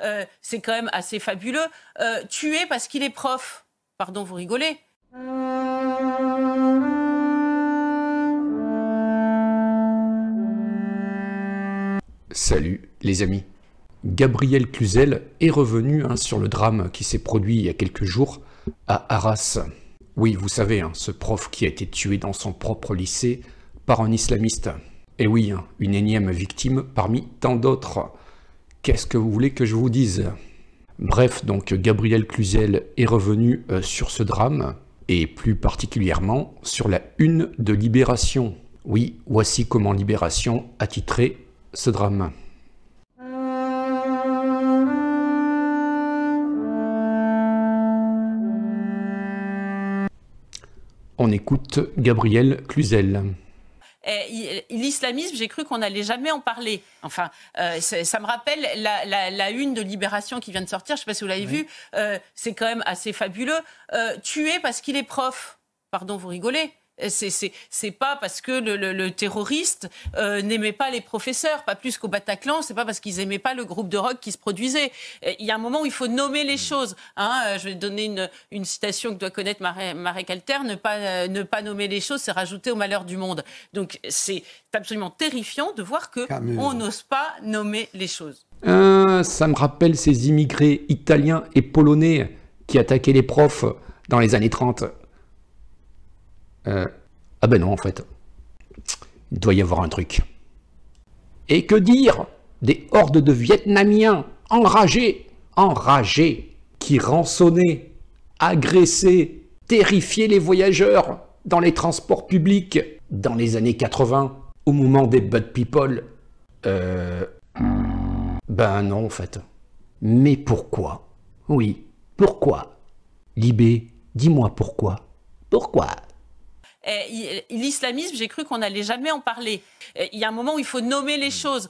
Euh, c'est quand même assez fabuleux, euh, Tuer tué parce qu'il est prof. Pardon, vous rigolez. Salut les amis. Gabriel Cluzel est revenu hein, sur le drame qui s'est produit il y a quelques jours à Arras. Oui, vous savez, hein, ce prof qui a été tué dans son propre lycée par un islamiste. Et oui, hein, une énième victime parmi tant d'autres. Qu'est-ce que vous voulez que je vous dise Bref, donc Gabriel Cluzel est revenu euh, sur ce drame, et plus particulièrement sur la une de Libération. Oui, voici comment Libération a titré ce drame. On écoute Gabriel Cluzel. Eh, l'islamisme, j'ai cru qu'on n'allait jamais en parler. Enfin, euh, ça me rappelle la, une de Libération qui vient de sortir, je ne sais pas si vous l'avez vu, euh, c'est quand même assez fabuleux. Euh, tuer parce qu'il est prof. Pardon, vous rigolez. Euh, c'est pas parce que le, terroriste euh, n'aimait pas les professeurs, pas plus qu'au Bataclan, c'est pas parce qu'ils aimaient pas le groupe de rock qui se produisait. Euh, il y a un moment où il faut nommer les choses. Hein. Je vais donner une, citation que doit connaître Marek, Alter ne pas, nommer les choses, c'est rajouter au malheur du monde. Donc c'est absolument terrifiant de voir que on n'ose pas nommer les choses. ça me rappelle ces immigrés italiens et polonais qui attaquaient les profs dans les années 30. Euh, ah ben non, en fait, il doit y avoir un truc. Et que dire des hordes de Vietnamiens enragés, enragés, qui rançonnaient, agressaient, terrifiaient les voyageurs dans les transports publics dans les années 80, au moment des Bud People euh, Ben non, en fait. Mais pourquoi Oui, pourquoi Libé, dis-moi pourquoi. Pourquoi eh, l'islamisme, j'ai cru qu'on n'allait jamais en parler. Eh, il y a un moment où il faut nommer les mm. choses.